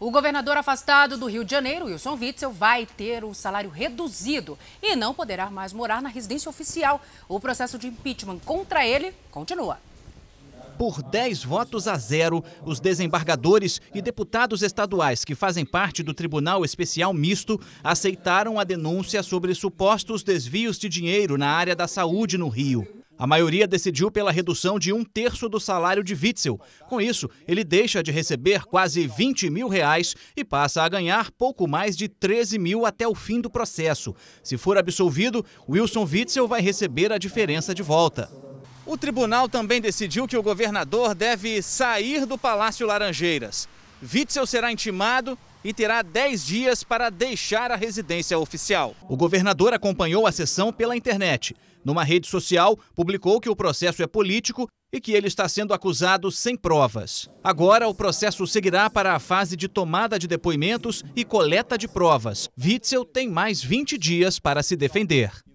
O governador afastado do Rio de Janeiro, Wilson Witzel, vai ter o salário reduzido e não poderá mais morar na residência oficial. O processo de impeachment contra ele continua. Por 10 votos a zero, os desembargadores e deputados estaduais que fazem parte do Tribunal Especial Misto aceitaram a denúncia sobre supostos desvios de dinheiro na área da saúde no Rio. A maioria decidiu pela redução de um terço do salário de Witzel. Com isso, ele deixa de receber quase 20 mil reais e passa a ganhar pouco mais de 13 mil até o fim do processo. Se for absolvido, Wilson Witzel vai receber a diferença de volta. O tribunal também decidiu que o governador deve sair do Palácio Laranjeiras. Witzel será intimado e terá 10 dias para deixar a residência oficial. O governador acompanhou a sessão pela internet. Numa rede social, publicou que o processo é político e que ele está sendo acusado sem provas. Agora, o processo seguirá para a fase de tomada de depoimentos e coleta de provas. Witzel tem mais 20 dias para se defender.